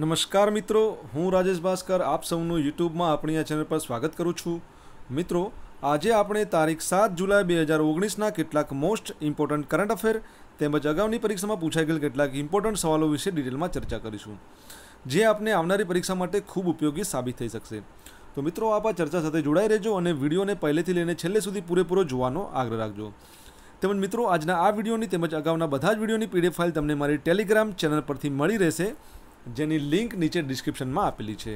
નમસ્કાર મિત્રો હું રાજેશ ભાસ્કર આપ સૌનું યુટ્યુબમાં આપણી આ ચેનલ પર સ્વાગત કરું છું મિત્રો આજે આપણે તારીખ સાત જુલાઈ બે હજાર ઓગણીસના કેટલાક મોસ્ટ ઇમ્પોર્ટન્ટ કરંટ અફેર તેમજ અગાઉની પરીક્ષામાં પૂછાઈ ગયેલ કેટલાક ઇમ્પોર્ટન્ટ સવાલો વિશે ડિટેલમાં ચર્ચા કરીશું જે આપને આવનારી પરીક્ષા માટે ખૂબ ઉપયોગી સાબિત થઈ શકશે તો મિત્રો આપ આ ચર્ચા સાથે જોડાઈ રહેજો અને વિડીયોને પહેલેથી લઈને છેલ્લે સુધી પૂરેપૂરો જોવાનો આગ્રહ રાખજો તેમજ મિત્રો આજના આ વિડીયોની તેમજ અગાઉના બધા જ વિડીયોની પીડીએફ ફાઇલ તમને મારી ટેલિગ્રામ ચેનલ પરથી મળી રહેશે જેની લિંક નીચે ડિસ્ક્રિપ્શનમાં આપેલી છે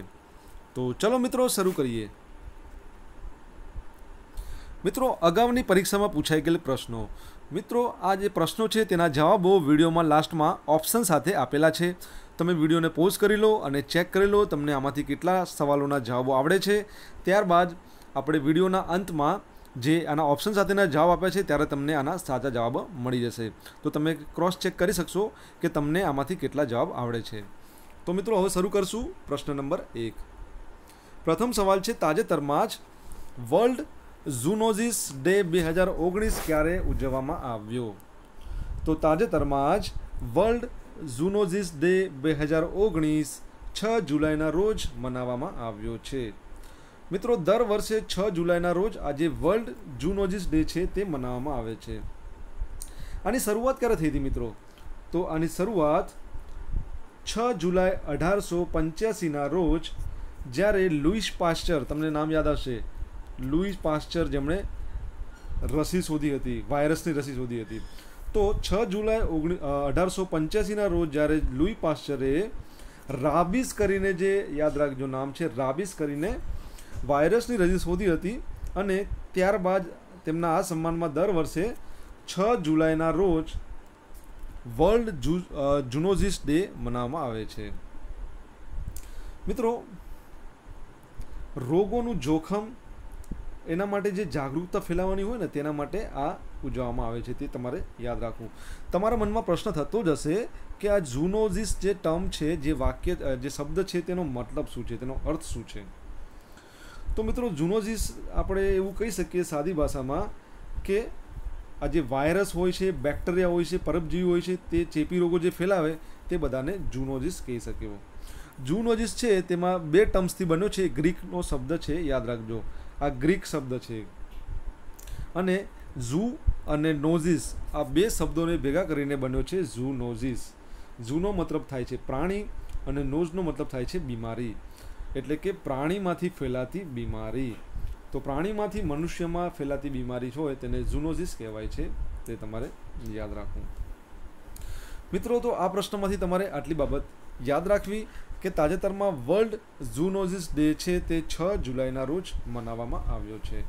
તો ચલો મિત્રો શરૂ કરીએ મિત્રો અગાઉની પરીક્ષામાં પૂછાઈ ગયેલ પ્રશ્નો મિત્રો આ જે પ્રશ્નો છે તેના જવાબો વિડીયોમાં લાસ્ટમાં ઓપ્શન સાથે આપેલા છે તમે વિડીયોને પોઝ કરી લો અને ચેક કરી લો તમને આમાંથી કેટલા સવાલોના જવાબો આવડે છે ત્યારબાદ આપણે વિડીયોના અંતમાં જે આના ઓપ્શન સાથેના જવાબ આપ્યા છે ત્યારે તમને આના સાચા જવાબ મળી જશે તો તમે ક્રોસ ચેક કરી શકશો કે તમને આમાંથી કેટલા જવાબ આવડે છે તો મિત્રો હવે શરૂ કરશું પ્રશ્ન નંબર એક પ્રથમ સવાલ છે તાજેતરમાં જ વર્લ્ડ ઝુનોઝિસ ડે બે હજાર ઓગણીસ ક્યારે ઉજવવામાં આવ્યો તો તાજેતરમાં જ વર્લ્ડ ઝુનોઝિસ ડે બે હજાર ઓગણીસ છ જુલાઈના રોજ મનાવવામાં આવ્યો છે મિત્રો દર વર્ષે છ જુલાઈના રોજ આજે વર્લ્ડ જુનોઝિસ ડે છે તે મનાવવામાં આવે છે આની શરૂઆત ક્યારે થઈ હતી મિત્રો તો આની શરૂઆત છ જુલાઈ અઢારસો પંચ્યાસીના રોજ જ્યારે લુઈસ પાસ્ચર તમને નામ યાદ આવશે લુઈસ પાસ્ચર જેમણે રસી શોધી હતી વાયરસની રસી શોધી હતી તો છ જુલાઈ ઓગણી અઢારસો પંચ્યાસીના રોજ જ્યારે લુઈ પાસ્ચરે રાબિસ કરીને જે યાદ રાખજો નામ છે રાબિસ કરીને વાયરસની રસી શોધી હતી અને ત્યારબાદ તેમના આ સન્માનમાં દર વર્ષે છ જુલાઈના રોજ વર્લ્ડ જુનોઝિસ ડે મનાવવામાં આવે છે મિત્રો રોગોનું જોખમ એના માટે જે જાગૃતતા ફેલાવવાની હોય ને તેના માટે આ ઉજવવામાં આવે છે તે તમારે યાદ રાખવું તમારા મનમાં પ્રશ્ન થતો જ હશે કે આ ઝૂનોઝિસ જે ટર્મ છે જે વાક્ય જે શબ્દ છે તેનો મતલબ શું છે તેનો અર્થ શું છે તો મિત્રો ઝૂનોઝિસ આપણે એવું કહી શકીએ સાદી ભાષામાં કે આ જે વાયરસ હોય છે બેક્ટેરિયા હોય છે પરબજીવી હોય છે તે ચેપી રોગો જે ફેલાવે તે બધાને જૂનોજીસ કહી શકે જૂનોજીસ છે તેમાં બે ટર્મ્સથી બન્યો છે ગ્રીકનો શબ્દ છે યાદ રાખજો આ ગ્રીક શબ્દ છે અને ઝૂ અને નોઝિસ આ બે શબ્દોને ભેગા કરીને બન્યો છે ઝૂ ઝૂનોઝિસ ઝૂનો મતલબ થાય છે પ્રાણી અને નોઝનો મતલબ થાય છે બીમારી એટલે કે પ્રાણીમાંથી ફેલાતી બીમારી તો પ્રાણીમાંથી મનુષ્યમાં ફેલાતી બીમારી હોય તેને ઝુનોઝિસ કહેવાય છે તે તમારે યાદ રાખવું મિત્રો તો આ પ્રશ્નમાંથી તમારે આટલી બાબત યાદ રાખવી કે તાજેતરમાં વર્લ્ડ ઝૂનોઝિસ ડે છે તે છ જુલાઈના રોજ મનાવવામાં આવ્યો છે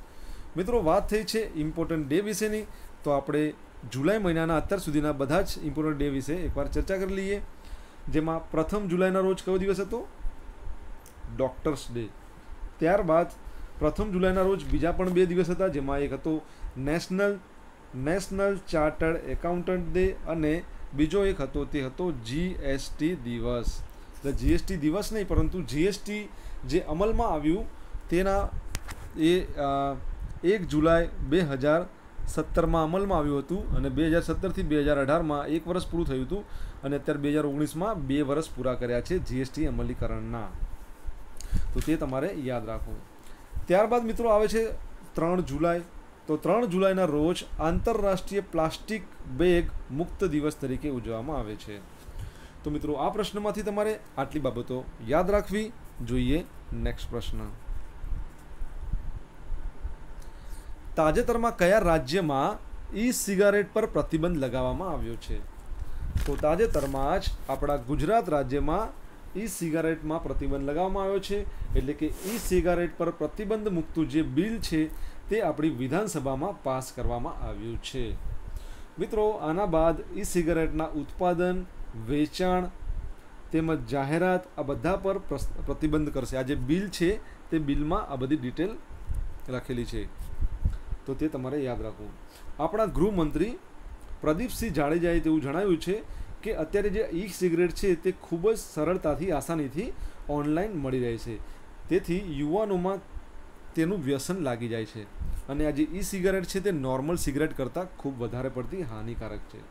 મિત્રો વાત થઈ છે ઇમ્પોર્ટન્ટ ડે વિશેની તો આપણે જુલાઈ મહિનાના અત્યાર સુધીના બધા જ ઇમ્પોર્ટન્ટ ડે વિશે એકવાર ચર્ચા કરી લઈએ જેમાં પ્રથમ જુલાઈના રોજ કયો દિવસ હતો ડૉક્ટર્સ ડે ત્યારબાદ પ્રથમ જુલાઈના રોજ બીજા પણ બે દિવસ હતા જેમાં એક હતો national national chartered accountant day અને બીજો એક હતો તે હતો જીએસટી દિવસ એટલે જીએસટી દિવસ નહીં પરંતુ જીએસટી જે અમલમાં આવ્યું તેના એ એક જુલાઈ બે હજાર સત્તરમાં અમલમાં આવ્યું હતું અને બે હજાર સત્તરથી બે હજાર અઢારમાં એક વર્ષ પૂરું થયું હતું અને અત્યારે બે હજાર ઓગણીસમાં બે વર્ષ પૂરા કર્યા છે જીએસટી અમલીકરણના તો તે તમારે યાદ રાખવું ત્યારબાદ મિત્રો આવે છે ત્રણ જુલાઈ તો ત્રણ જુલાઈના રોજ આંતરરાષ્ટ્રીય પ્લાસ્ટિક બેગ મુક્ત દિવસ તરીકે ઉજવવામાં આવે છે તો મિત્રો આ પ્રશ્નમાંથી તમારે આટલી બાબતો યાદ રાખવી જોઈએ નેક્સ્ટ પ્રશ્ન તાજેતરમાં કયા રાજ્યમાં ઈ સિગારેટ પર પ્રતિબંધ લગાવવામાં આવ્યો છે તો તાજેતરમાં જ આપણા ગુજરાત રાજ્યમાં ઈ સિગારેટમાં પ્રતિબંધ લગાવવામાં આવ્યો છે એટલે કે ઈ સિગારેટ પર પ્રતિબંધ મૂકતું જે બિલ છે તે આપણી વિધાનસભામાં પાસ કરવામાં આવ્યું છે મિત્રો આના બાદ ઈ સિગારેટના ઉત્પાદન વેચાણ તેમજ જાહેરાત આ બધા પર પ્રતિબંધ કરશે આ જે બિલ છે તે બિલમાં આ બધી ડિટેલ રાખેલી છે તો તે તમારે યાદ રાખવું આપણા ગૃહમંત્રી પ્રદીપસિંહ જાડેજાએ તેવું જણાવ્યું છે કે અત્યારે જે ઈ સિગરેટ છે તે ખૂબ જ સરળતાથી આસાનીથી ઓનલાઈન મળી રહે છે તેથી યુવાનોમાં તેનું વ્યસન લાગી જાય છે અને આ જે ઈ સિગરેટ છે તે નોર્મલ સિગરેટ કરતાં ખૂબ વધારે પડતી હાનિકારક છે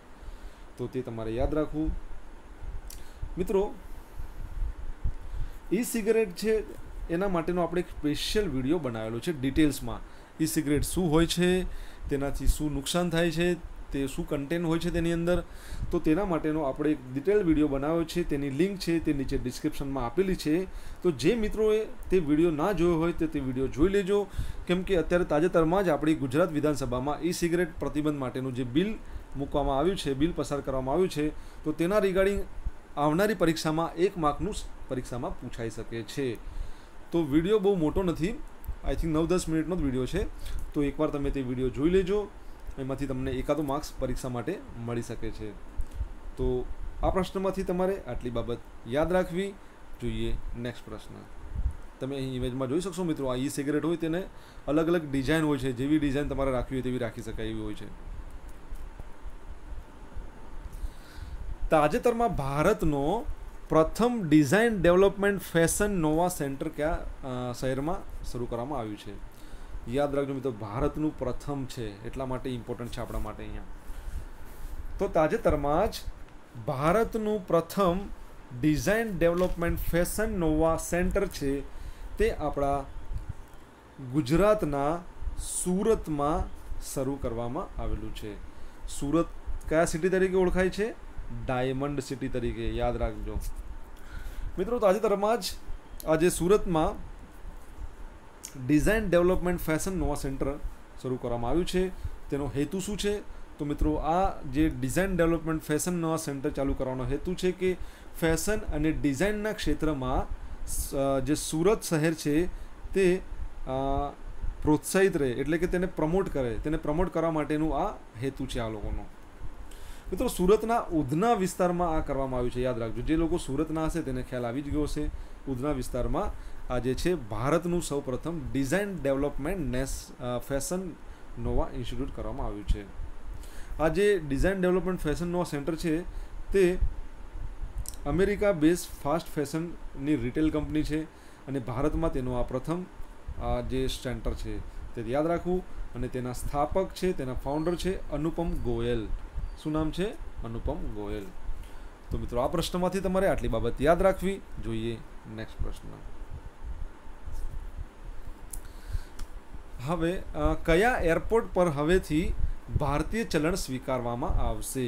તો તે તમારે યાદ રાખવું મિત્રો ઈ સિગરેટ છે એના માટેનો આપણે એક સ્પેશિયલ વિડીયો બનાવેલો છે ડિટેલ્સમાં ઈ સિગરેટ શું હોય છે તેનાથી શું નુકસાન થાય છે તે શું કન્ટેન્ટ હોય છે તેની અંદર તો તેના માટેનો આપણે એક ડિટેલ વિડીયો બનાવ્યો છે તેની લિંક છે તે નીચે ડિસ્ક્રિપ્શનમાં આપેલી છે તો જે મિત્રોએ તે વિડીયો ના જોયો હોય તે તે વિડીયો જોઈ લેજો કેમ કે અત્યારે તાજેતરમાં જ આપણી ગુજરાત વિધાનસભામાં ઈ સિગરેટ પ્રતિબંધ માટેનું જે બિલ મૂકવામાં આવ્યું છે બિલ પસાર કરવામાં આવ્યું છે તો તેના રિગાર્ડિંગ આવનારી પરીક્ષામાં એક માર્કનું પરીક્ષામાં પૂછાઈ શકે છે તો વિડીયો બહુ મોટો નથી આઈ થિંક નવ દસ મિનિટનો જ વિડીયો છે તો એકવાર તમે તે વિડીયો જોઈ લેજો એમાંથી તમને એકાદો માર્ક્સ પરીક્ષા માટે મળી શકે છે તો આ પ્રશ્નમાંથી તમારે આટલી બાબત યાદ રાખવી જોઈએ નેક્સ્ટ પ્રશ્ન તમે અહીં ઇમેજમાં જોઈ શકશો મિત્રો આ ઈ સિગરેટ હોય તેને અલગ અલગ ડિઝાઇન હોય છે જેવી ડિઝાઇન તમારે રાખવી હોય તેવી રાખી શકાય એવી હોય છે તાજેતરમાં ભારતનો પ્રથમ design development fashion nova center કયા શહેરમાં શરૂ કરવામાં આવ્યું છે યાદ રાખજો મિત્રો ભારતનું પ્રથમ છે એટલા માટે ઇમ્પોર્ટન્ટ છે આપણા માટે અહીંયા તો તાજેતરમાં જ ભારતનું પ્રથમ design development fashion nova center છે તે આપણા ગુજરાતના સુરતમાં શરૂ કરવામાં આવેલું છે સુરત કયા સિટી તરીકે ઓળખાય છે ડાયમંડ સિટી તરીકે યાદ રાખજો મિત્રો તાજેતરમાં જ આજે સુરતમાં design development fashion nova center શરૂ કરવામાં આવ્યું છે તેનો હેતુ શું છે તો મિત્રો આ જે design development fashion nova center ચાલુ કરવાનો હેતુ છે કે ફેશન અને ડિઝાઇનના ક્ષેત્રમાં જે સુરત શહેર છે તે પ્રોત્સાહિત રહે એટલે કે તેને પ્રમોટ કરે તેને પ્રમોટ કરવા માટેનું આ હેતુ છે આ લોકોનો મિત્રો સુરતના ઉધના વિસ્તારમાં આ કરવામાં આવ્યું છે યાદ રાખજો જે લોકો સુરતના હશે તેને ખ્યાલ આવી જ ગયો છે ઉધના વિસ્તારમાં આ જે છે ભારતનું સૌપ્રથમ ડિઝાઇન ડેવલપમેન્ટ નેસ ફેશન નોવા ઇન્સ્ટિટ્યૂટ કરવામાં આવ્યું છે આ જે design development fashion nova center છે તે અમેરિકા બેઝ ફાસ્ટ ફેશનની રિટેલ કંપની છે અને ભારતમાં તેનું આ પ્રથમ આ જે સેન્ટર છે તે યાદ રાખવું અને તેના સ્થાપક છે તેના ફાઉન્ડર છે અનુપમ ગોયલ શું નામ છે અનુપમ ગોયલ તો મિત્રો આ પ્રશ્નમાંથી તમારે આટલી બાબત યાદ રાખવી જોઈએ નેક્સ્ટ પ્રશ્ન હવે કયા એરપોર્ટ પર હવેથી ભારતીય ચલણ સ્વીકારવામાં આવશે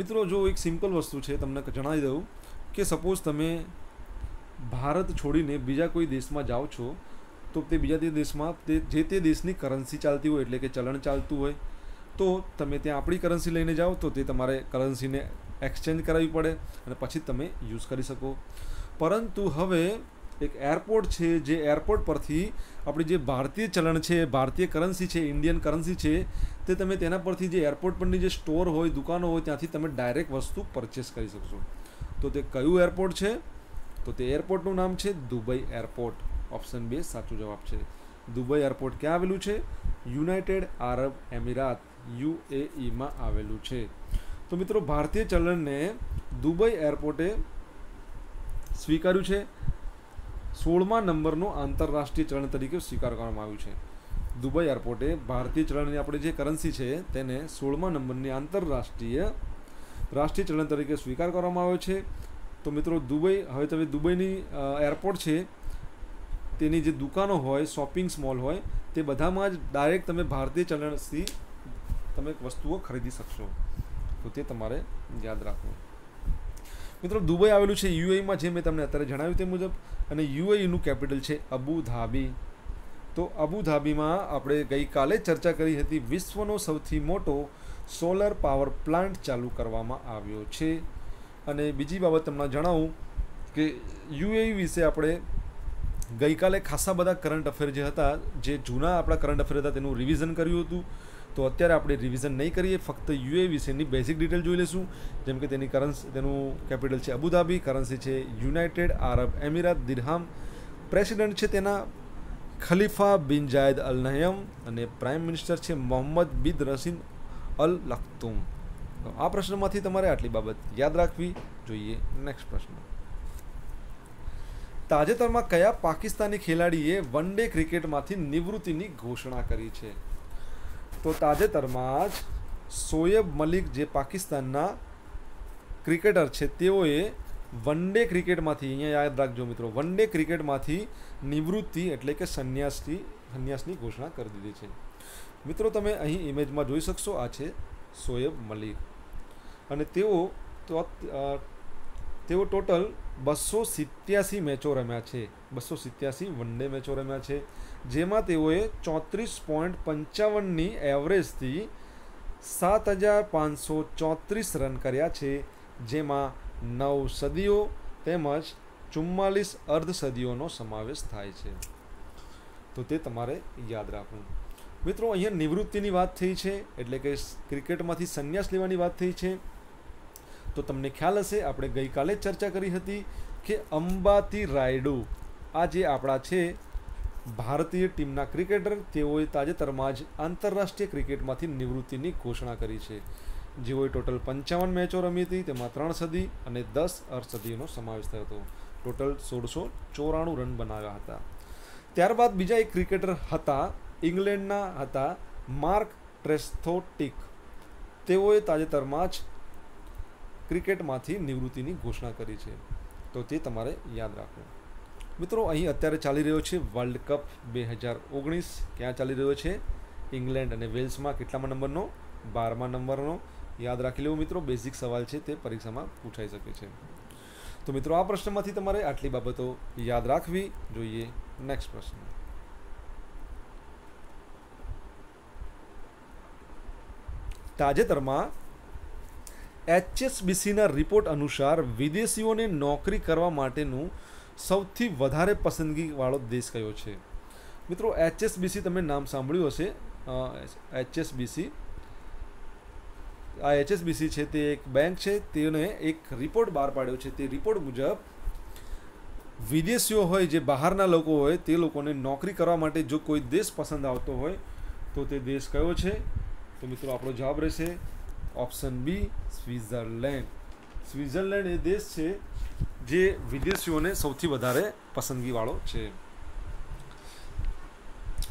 મિત્રો જો એક સિમ્પલ વસ્તુ છે તમને જણાવી દઉં કે સપોઝ તમે ભારત છોડીને બીજા કોઈ દેશમાં જાઓ છો તો તે બીજા તે દેશમાં તે જે તે દેશની કરન્સી ચાલતી હોય એટલે કે ચલણ ચાલતું હોય તો તમે ત્યાં આપણી કરન્સી લઈને જાઓ તો તે તમારે કરન્સીને એક્સચેન્જ કરાવવી પડે અને પછી તમે યુઝ કરી શકો પરંતુ હવે એક એરપોર્ટ છે જે એરપોર્ટ પરથી આપણી જે ભારતીય ચલણ છે ભારતીય કરન્સી છે ઇન્ડિયન કરન્સી છે તે તમે તેના પરથી જે એરપોર્ટ પરની જે સ્ટોર હોય દુકાનો હોય ત્યાંથી તમે ડાયરેક્ટ વસ્તુ પરચેસ કરી શકશો તો તે કયું એરપોર્ટ છે તો તે એરપોર્ટનું નામ છે દુબઈ એરપોર્ટ ઓપ્શન બે સાચો જવાબ છે દુબઈ એરપોર્ટ ક્યાં આવેલું છે યુનાઇટેડ આરબ એમિરાત યુએઈમાં આવેલું છે તો મિત્રો ભારતીય ચલણને દુબઈ એરપોર્ટે સ્વીકાર્યું છે સોળમા નંબરનો આંતરરાષ્ટ્રીય ચલણ તરીકે સ્વીકાર કરવામાં આવ્યું છે દુબઈ એરપોર્ટે ભારતીય ચલણની આપણે જે કરન્સી છે તેને સોળમા નંબરની આંતરરાષ્ટ્રીય રાષ્ટ્રીય ચલણ તરીકે સ્વીકાર કરવામાં આવ્યો છે તો મિત્રો દુબઈ હવે તમે દુબઈની એરપોર્ટ છે તેની જે દુકાનો હોય શોપિંગ મોલ હોય તે બધામાં જ ડાયરેક્ટ તમે ભારતીય ચલણથી તમે વસ્તુઓ ખરીદી શકશો તો તે તમારે યાદ રાખવું મિત્રો દુબઈ આવેલું છે યુએઈમાં જે મેં તમને અત્યારે જણાવ્યું તે મુજબ અને યુએઈનું કેપિટલ છે અબુધાબી તો અબુધાબીમાં આપણે ગઈકાલે ચર્ચા કરી હતી વિશ્વનો સૌથી મોટો સોલર પાવર પ્લાન્ટ ચાલુ કરવામાં આવ્યો છે અને બીજી બાબત તમને જણાવું કે યુએઈ વિશે આપણે ગઈકાલે ખાસા બધા કરંટ અફેર જે હતા જે જૂના આપણા કરંટ અફેર હતા તેનું રિવિઝન કર્યું હતું તો અત્યારે આપણે રિવિઝન નહીં કરીએ ફક્ત યુએ વિશેની બેઝિક ડિટેલ જોઈ લઈશું જેમ કે તેની કરન્સી તેનું કેપિટલ છે અબુધાબી કરન્સી છે United Arab Emirates dirham president છે તેના ખલીફા બિન જાયદ અલ નહયમ અને પ્રાઇમ મિનિસ્ટર છે મોહમ્મદ બિન રસીન અલ લખતુમ આ પ્રશ્નમાંથી તમારે આટલી બાબત યાદ રાખવી જોઈએ નેક્સ્ટ પ્રશ્ન તાજેતરમાં કયા પાકિસ્તાની ખેલાડીએ વન ડે ક્રિકેટમાંથી નિવૃત્તિની ઘોષણા કરી છે તો તાજેતરમાં જ સોએબ મલિક જે પાકિસ્તાનના ક્રિકેટર છે તેઓએ વન ડે ક્રિકેટમાંથી અહીંયા યાદ રાખજો મિત્રો વન ડે ક્રિકેટમાંથી નિવૃત્તિ એટલે કે સંન્યાસથી સંન્યાસની ઘોષણા કરી દીધી છે મિત્રો તમે અહીં ઇમેજમાં જોઈ શકશો આ છે સોએબ મલિક અને તેઓ તો તેઓ ટોટલ બસો સિત્યાસી મેચો રમ્યા છે બસો સિત્યાસી વન ડે મેચો રમ્યા છે જેમાં તેઓએ ચોત્રીસ પોઈન્ટ પંચાવનની એવરેજથી સાત હજાર પાંચસો ચોત્રીસ રન કર્યા છે જેમાં નવ સદીઓ તેમજ ચુમ્માલીસ અર્ધ સદીઓનો સમાવેશ થાય છે તો તે તમારે યાદ રાખવું મિત્રો અહીંયા નિવૃત્તિની વાત થઈ છે એટલે કે ક્રિકેટમાંથી સંન્યાસ લેવાની વાત થઈ છે તો તમને ખ્યાલ હશે આપણે ગઈકાલે ચર્ચા કરી હતી કે અંબાતી રાયડુ આ જે આપણા છે ભારતીય ટીમના ક્રિકેટર તેઓએ તાજેતરમાં જ આંતરરાષ્ટ્રીય ક્રિકેટમાંથી નિવૃત્તિની ઘોષણા કરી છે જેઓએ ટોટલ પંચાવન મેચો રમી હતી તેમાં ત્રણ સદી અને દસ અર્ધસદીનો સમાવેશ થયો હતો ટોટલ સોળસો ચોરાણું રન બનાવ્યા હતા ત્યારબાદ બીજા એક ક્રિકેટર હતા ઇંગ્લેન્ડના હતા માર્ક ટ્રેસ્થોટિક તેઓએ તાજેતરમાં જ ક્રિકેટમાંથી નિવૃત્તિની ઘોષણા કરી છે તો તે તમારે યાદ રાખવું મિત્રો અહીં અત્યારે ચાલી રહ્યો છે વર્લ્ડ કપ બે હજાર ઓગણીસ ક્યાં ચાલી રહ્યો છે ઇંગ્લેન્ડ અને વેલ્સમાં કેટલામાં નંબરનો બારમા નંબરનો યાદ રાખી લેવું મિત્રો બેઝિક સવાલ છે તે પરીક્ષામાં પૂછાઈ શકે છે તો મિત્રો આ પ્રશ્નમાંથી તમારે આટલી બાબતો યાદ રાખવી જોઈએ નેક્સ્ટ પ્રશ્ન તાજેતરમાં એચએસબીસીના રિપોર્ટ અનુસાર વિદેશીઓને નોકરી કરવા માટેનું સૌથી વધારે પસંદગીવાળો દેશ કયો છે મિત્રો એચએસબીસી તમે નામ સાંભળ્યું હશે એચએસબીસી આ એચએસબીસી છે તે એક બેંક છે તેને એક રિપોર્ટ બહાર પાડ્યો છે તે રિપોર્ટ મુજબ વિદેશીઓ હોય જે બહારના લોકો હોય તે લોકોને નોકરી કરવા માટે જો કોઈ દેશ પસંદ આવતો હોય તો તે દેશ કયો છે તો મિત્રો આપણો જવાબ રહેશે ઓપ્શન બી સ્વિઝરલેન્ડ સ્વિટ્ઝરલેન્ડ એ દેશ છે જે વિદેશીઓને સૌથી વધારે પસંદગીવાળો છે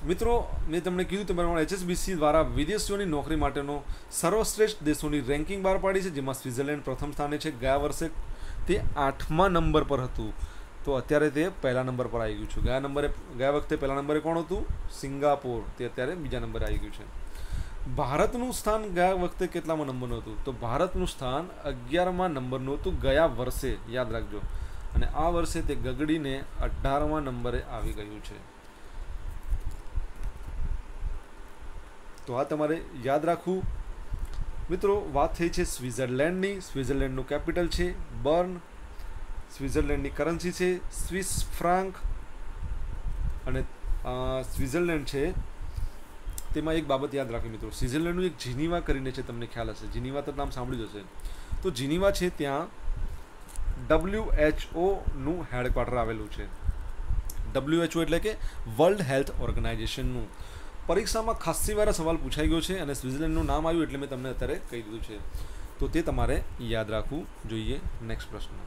મિત્રો મેં તમને કીધું તમારા એચએસબીસી દ્વારા વિદેશીઓની નોકરી માટેનો સર્વશ્રેષ્ઠ દેશોની રેન્કિંગ બહાર પાડી છે જેમાં સ્વિટ્ઝરલેન્ડ પ્રથમ સ્થાને છે ગયા વર્ષે તે આઠમા નંબર પર હતું તો અત્યારે તે પહેલા નંબર પર આવી ગયું છે ગયા નંબરે ગયા વખતે પહેલા નંબરે કોણ હતું સિંગાપોર તે અત્યારે બીજા નંબરે આવી ગયું છે ભારતનું સ્થાન ગયા વખતે કેટલામાં નંબરનું હતું તો ભારતનું સ્થાન અગિયારમાં નંબરનું હતું ગયા વર્ષે યાદ રાખજો અને આ વર્ષે તે ગગડીને અઢારમા નંબરે આવી ગયું છે તો આ તમારે યાદ રાખવું મિત્રો વાત થઈ છે સ્વિટ્ઝરલેન્ડની સ્વિટ્ઝરલેન્ડનું કેપિટલ છે બર્ન સ્વિટ્ઝરલેન્ડની કરન્સી છે સ્વિસ ફ્રાન્ક અને સ્વિટ્ઝરલેન્ડ છે તેમાં એક બાબત યાદ રાખવી મિત્રો સ્વિટ્ઝરલેન્ડનું એક જીનીવા કરીને છે તમને ખ્યાલ હશે જીનીવા તો નામ સાંભળ્યું જ હશે તો જીનીવા છે ત્યાં ડબલ્યુએચઓનું હેડક્વાર્ટર આવેલું છે ડબલ્યુએચઓ એટલે કે વર્લ્ડ હેલ્થ ઓર્ગેનાઇઝેશનનું પરીક્ષામાં ખાસ્સી વાર સવાલ પૂછાઈ ગયો છે અને સ્વિટ્ઝરલેન્ડનું નામ આવ્યું એટલે મેં તમને અત્યારે કહી દીધું છે તો તે તમારે યાદ રાખવું જોઈએ નેક્સ્ટ પ્રશ્ન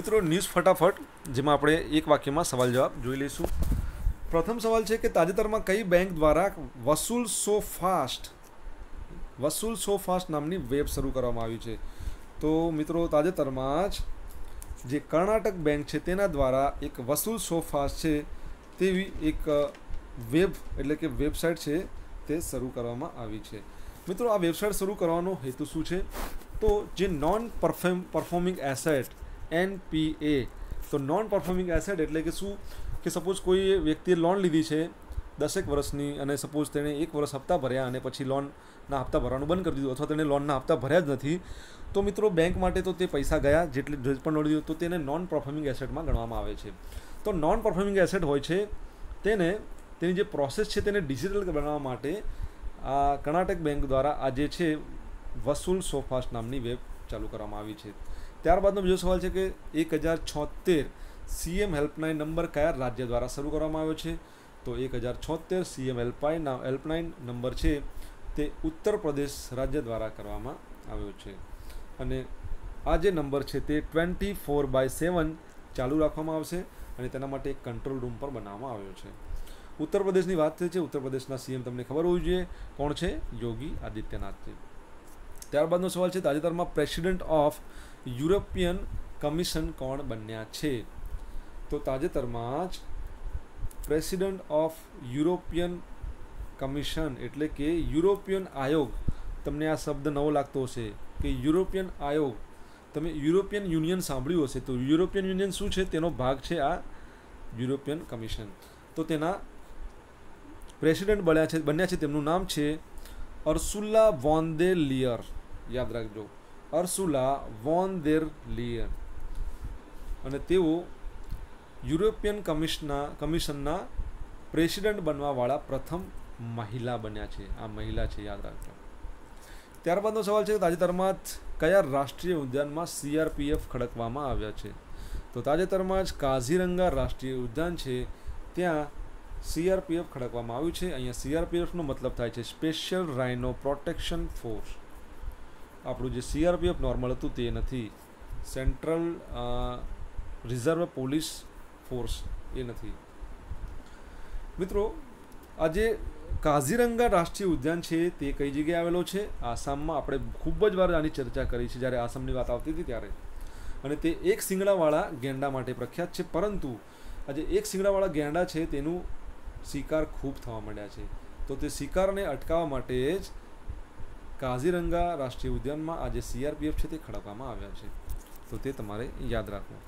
મિત્રો ન્યૂઝ ફટાફટ જેમાં આપણે એક વાક્યમાં સવાલ જવાબ જોઈ લઈશું પ્રથમ સવાલ છે કે તાજેતરમાં કઈ બેંક દ્વારા વસૂલ સો ફાસ્ટ વસૂલ સો ફાસ્ટ નામની વેબ શરૂ કરવામાં આવી છે તો મિત્રો તાજેતરમાં જ જે કર્ણાટક બેંક છે તેના દ્વારા એક વસૂલ સો ફાસ્ટ છે તેવી એક વેબ એટલે કે વેબસાઇટ છે તે શરૂ કરવામાં આવી છે મિત્રો આ વેબસાઇટ શરૂ કરવાનો હેતુ શું છે તો જે non perform performing asset NPA તો નોન પરફોર્મિંગ એસેટ એટલે કે શું કે સપોઝ કોઈ વ્યક્તિએ લોન લીધી છે દસેક વર્ષની અને સપોઝ તેણે એક વર્ષ હપ્તા ભર્યા અને પછી લોનના હપ્તા ભરવાનું બંધ કરી દીધું અથવા તેણે લોનના હપ્તા ભર્યા જ નથી તો મિત્રો બેંક માટે તો તે પૈસા ગયા જેટલી જે પણ લોન તો તેને નોન પરફોર્મિંગ એસેટમાં ગણવામાં આવે છે તો નોન પરફોર્મિંગ એસેટ હોય છે તેને તેની જે પ્રોસેસ છે તેને ડિજિટલ બનાવવા માટે આ કર્ણાટક બેંક દ્વારા આજે છે વસૂલ સોફાસ્ટ નામની વેબ ચાલુ કરવામાં આવી છે ત્યારબાદનો બીજો સવાલ છે કે એક હજાર છોતેર સીએમ હેલ્પલાઇન નંબર કયા રાજ્ય દ્વારા શરૂ કરવામાં આવ્યો છે તો એક હજાર છોતેર સીએમ હેલ્પલાઇન હેલ્પલાઇન નંબર છે તે ઉત્તર પ્રદેશ રાજ્ય દ્વારા કરવામાં આવ્યો છે અને આ જે નંબર છે તે ટ્વેન્ટી ફોર બાય સેવન ચાલુ રાખવામાં આવશે અને તેના માટે એક કંટ્રોલ રૂમ પણ બનાવવામાં આવ્યો છે ઉત્તર પ્રદેશની વાત છે ઉત્તર પ્રદેશના સીએમ તમને ખબર હોવી જોઈએ કોણ છે યોગી આદિત્યનાથજી ત્યારબાદનો સવાલ છે તાજેતરમાં પ્રેસિડેન્ટ ઓફ યુરોપિયન કમિશન કોણ બન્યા છે તો તાજેતરમાં જ પ્રેસિડન્ટ ઓફ યુરોપિયન કમિશન એટલે કે યુરોપિયન આયોગ તમને આ શબ્દ નવો લાગતો હશે કે યુરોપિયન આયોગ તમે યુરોપિયન યુનિયન સાંભળ્યું હશે તો યુરોપિયન યુનિયન શું છે તેનો ભાગ છે આ યુરોપિયન કમિશન તો તેના પ્રેસિડેન્ટ બન્યા છે બન્યા છે તેમનું નામ છે અર્સુલા વોન દે લિયર યાદ રાખજો અર્સુલા વોન દેર લિયર અને તેઓ યુરોપિયન કમિશના કમિશનના પ્રેસિડેન્ટ બનવાવાળા પ્રથમ મહિલા બન્યા છે આ મહિલા છે યાદ રાખજો ત્યારબાદનો સવાલ છે કે તાજેતરમાં જ કયા રાષ્ટ્રીય ઉદ્યાનમાં સીઆરપીએફ ખડકવામાં આવ્યા છે તો તાજેતરમાં જ કાઝીરંગા રાષ્ટ્રીય ઉદ્યાન છે ત્યાં સીઆરપીએફ ખડકવામાં આવ્યું છે અહીંયા સીઆરપીએફનો મતલબ થાય છે સ્પેશિયલ રાઇનો પ્રોટેક્શન ફોર્સ આપણું જે સીઆરપીએફ નોર્મલ હતું તે નથી સેન્ટ્રલ રિઝર્વ પોલીસ ફોર્સ એ નથી મિત્રો આજે કાઝીરંગા રાષ્ટ્રીય ઉદ્યાન છે તે કઈ જગ્યાએ આવેલો છે આસામમાં આપણે ખૂબ જ વાર આની ચર્ચા કરી છે જ્યારે આસામની વાત આવતી હતી ત્યારે અને તે એક સિંગડાવાળા ગેંડા માટે પ્રખ્યાત છે પરંતુ આજે એક સિંગડાવાળા ગેંડા છે તેનું શિકાર ખૂબ થવા માંડ્યા છે તો તે શિકારને અટકાવવા માટે જ કાઝીરંગા રાષ્ટ્રીય ઉદ્યાનમાં આજે સીઆરપીએફ છે તે ખડકવામાં આવ્યા છે તો તે તમારે યાદ રાખવું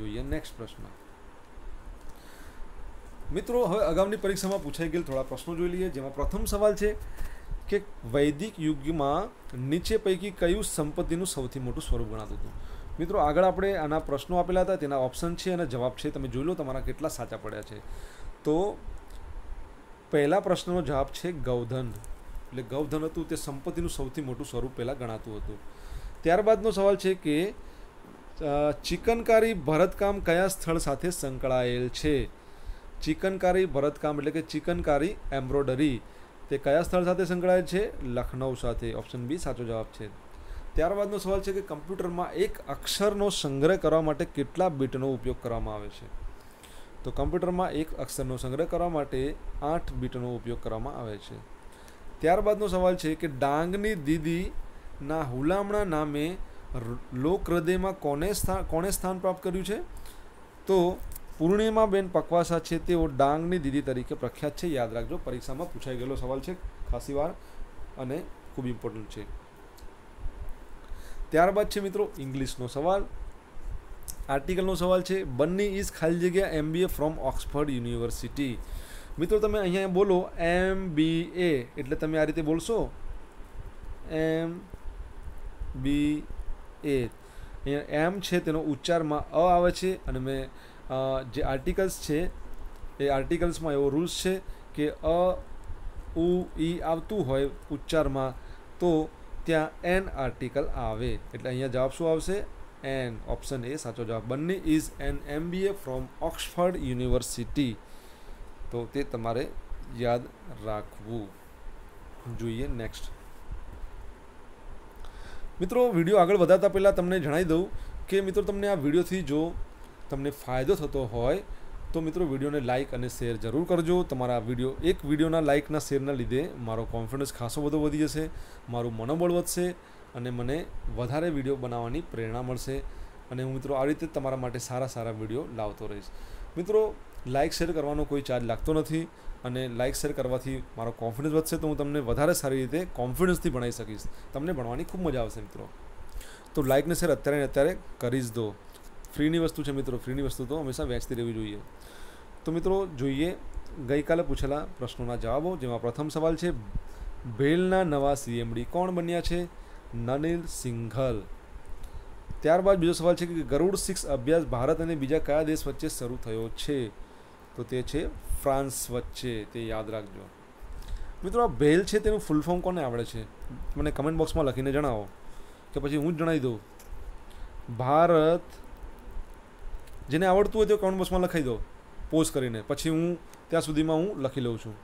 જોઈએ નેક્સ્ટ પ્રશ્ન મિત્રો હવે અગાઉની પરીક્ષામાં પૂછાઈ ગયેલ થોડા પ્રશ્નો જોઈ લઈએ જેમાં પ્રથમ સવાલ છે કે વૈદિક યુગમાં નીચે પૈકી કયું સંપત્તિનું સૌથી મોટું સ્વરૂપ ગણાતું હતું મિત્રો આગળ આપણે આના પ્રશ્નો આપેલા હતા તેના ઓપ્શન છે અને જવાબ છે તમે જોઈ લો તમારા કેટલા સાચા પડ્યા છે તો પહેલા પ્રશ્નનો જવાબ છે ગૌધન એટલે ગૌધન હતું તે સંપત્તિનું સૌથી મોટું સ્વરૂપ પહેલાં ગણાતું હતું ત્યારબાદનો સવાલ છે કે ચિકનકારી ભરતકામ કયા સ્થળ સાથે સંકળાયેલ છે ચિકનકારી ભરતકામ એટલે કે ચિકનકારી એમ્બ્રોડરી તે કયા સ્થળ સાથે સંકળાયેલ છે લખનૌ સાથે ઓપ્શન બી સાચો જવાબ છે ત્યારબાદનો સવાલ છે કે કમ્પ્યુટરમાં એક અક્ષરનો સંગ્રહ કરવા માટે કેટલા બીટનો ઉપયોગ કરવામાં આવે છે તો કમ્પ્યુટરમાં એક અક્ષરનો સંગ્રહ કરવા માટે આઠ બીટનો ઉપયોગ કરવામાં આવે છે ત્યારબાદનો સવાલ છે કે ડાંગની દીદીના હુલામણા નામે લોક હૃદયમાં કોને સ્થાન કોણે સ્થાન પ્રાપ્ત કર્યું છે તો પૂર્ણિમાબેન પકવાસા છે તેઓ ડાંગની દીદી તરીકે પ્રખ્યાત છે યાદ રાખજો પરીક્ષામાં પૂછાઈ ગયેલો સવાલ છે ખાસી વાર અને ખૂબ ઇમ્પોર્ટન્ટ છે ત્યારબાદ છે મિત્રો ઇંગ્લિશનો સવાલ આર્ટિકલનો સવાલ છે બંને ઇઝ ખાલી જગ્યા એમબીએ ફ્રોમ ઓક્સફર્ડ યુનિવર્સિટી મિત્રો તમે અહીંયા બોલો એમ બી એ એટલે તમે આ રીતે બોલશો એમ બી એ અહીંયા એમ છે તેનો ઉચ્ચારમાં અ આવે છે અને મેં જે આર્ટિકલ્સ છે એ આર્ટિકલ્સમાં એવો રૂલ્સ છે કે અ ઉ ઈ આવતું હોય ઉચ્ચારમાં તો ત્યાં એન આર્ટિકલ આવે એટલે અહીંયા જવાબ શું આવશે એન ઓપ્શન એ સાચો જવાબ બંને is an MBA from Oxford University તો તે તમારે યાદ રાખવું જોઈએ નેક્સ્ટ મિત્રો વિડીયો આગળ વધારતા પહેલાં તમને જણાવી દઉં કે મિત્રો તમને આ વિડીયોથી જો તમને ફાયદો થતો હોય તો મિત્રો વિડીયોને લાઇક અને શેર જરૂર કરજો તમારા વિડીયો એક વિડીયોના લાઇકના શેરના લીધે મારો કોન્ફિડન્સ ખાસો બધો વધી જશે મારું મનોબળ વધશે અને મને વધારે વિડીયો બનાવવાની પ્રેરણા મળશે અને હું મિત્રો આ રીતે તમારા માટે સારા સારા વિડીયો લાવતો રહીશ મિત્રો લાઇક શેર કરવાનો કોઈ ચાર્જ લાગતો નથી અને લાઇક શેર કરવાથી મારો કોન્ફિડન્સ વધશે તો હું તમને વધારે સારી રીતે કોન્ફિડન્સથી ભણાવી શકીશ તમને ભણવાની ખૂબ મજા આવશે મિત્રો તો લાઇકને શેર અત્યારે અત્યારે કરી જ દો ફ્રીની વસ્તુ છે મિત્રો ફ્રીની વસ્તુ તો હંમેશા વહેંચતી રહેવી જોઈએ તો મિત્રો જોઈએ ગઈકાલે પૂછેલા પ્રશ્નોના જવાબો જેમાં પ્રથમ સવાલ છે ભેલના નવા સીએમડી કોણ બન્યા છે નનિલ સિંઘલ ત્યારબાદ બીજો સવાલ છે કે ગરુડ સિક્સ અભ્યાસ ભારત અને બીજા કયા દેશ વચ્ચે શરૂ થયો છે તો તે છે ફ્રાન્સ વચ્ચે તે યાદ રાખજો મિત્રો આ ભેલ છે તેનું ફૂલ ફોર્મ કોને આવડે છે મને કમેન્ટ બોક્સમાં લખીને જણાવો કે પછી હું જ જણાવી દઉં ભારત જેને આવડતું હોય તે કમેન્ટ બોક્સમાં લખાઈ દો પોસ્ટ કરીને પછી હું ત્યાં સુધીમાં હું લખી લઉં છું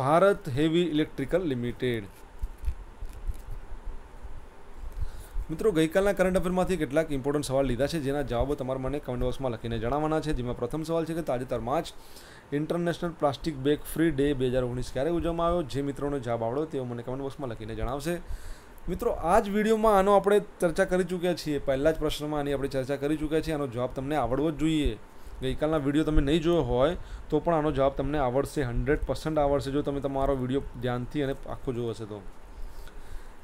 ભારત હેવી ઇલેક્ટ્રિકલ લિમિટેડ મિત્રો ગઈકાલના કરંટ અફેરમાંથી કેટલાક ઇમ્પોર્ટન્ટ સવાલ લીધા છે જેના જવાબો તમારે મને કમેન્ટ બોક્સમાં લખીને જણાવવાના છે જેમાં પ્રથમ સવાલ છે કે તાજેતરમાં જ international plastic bag free day બે હજાર ઓગણીસ ક્યારે ઉજવવામાં આવ્યો જે મિત્રોનો જવાબ આવડો તેઓ મને કમેન્ટ બોક્સમાં લખીને જણાવશે મિત્રો આ જ વિડીયોમાં આનો આપણે ચર્ચા કરી ચૂક્યા છીએ પહેલાં જ પ્રશ્નમાં આની આપણે ચર્ચા કરી ચૂક્યા છીએ આનો જવાબ તમને આવડવો જ જોઈએ ગઈકાલના વિડીયો તમે નહીં જોયો હોય તો પણ આનો જવાબ તમને આવડશે હંડ્રેડ પર્સન્ટ આવડશે જો તમે તમારો વિડીયો ધ્યાનથી અને આખો જોવો હશે તો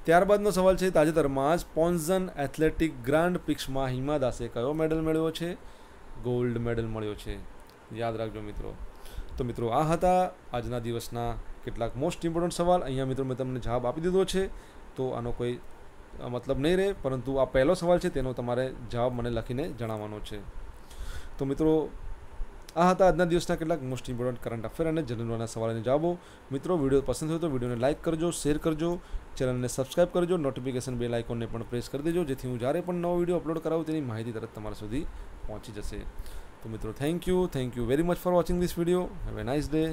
ત્યારબાદનો સવાલ છે તાજેતરમાં જ પોન્ઝન એથ્લેટિક ગ્રાન્ડ પિક્સમાં હિમા દાસે કયો મેડલ મેળવ્યો છે ગોલ્ડ મેડલ મળ્યો છે યાદ રાખજો મિત્રો તો મિત્રો આ હતા આજના દિવસના કેટલાક મોસ્ટ ઇમ્પોર્ટન્ટ સવાલ અહીંયા મિત્રો મેં તમને જવાબ આપી દીધો છે તો આનો કોઈ મતલબ નહીં રહે પરંતુ આ પહેલો સવાલ છે તેનો તમારે જવાબ મને લખીને જણાવવાનો છે તો મિત્રો આ હતા આજના દિવસના કેટલાક મોસ્ટ ઇમ્પોર્ટન્ટ કરંટ અફેર અને જનરલના સવાલને જવાબો મિત્રો વિડીયો પસંદ હોય તો વિડીયોને લાઇક કરજો શેર કરજો ચેનલને સબસ્ક્રાઇબ કરજો નોટિફિકેશન બેલ આઇકોનને પણ પ્રેસ કરી દેજો જેથી હું જ્યારે પણ નવો વિડીયો અપલોડ કરાવું તેની માહિતી તરત તમારા સુધી પહોંચી જશે તો મિત્રો thank you thank you very much for watching this video have a nice day